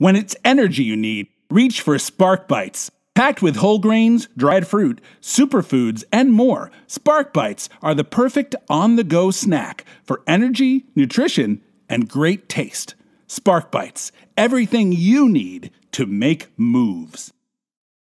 When it's energy you need, reach for Spark Bites. Packed with whole grains, dried fruit, superfoods, and more, Spark Bites are the perfect on the go snack for energy, nutrition, and great taste. Spark Bites, everything you need to make moves.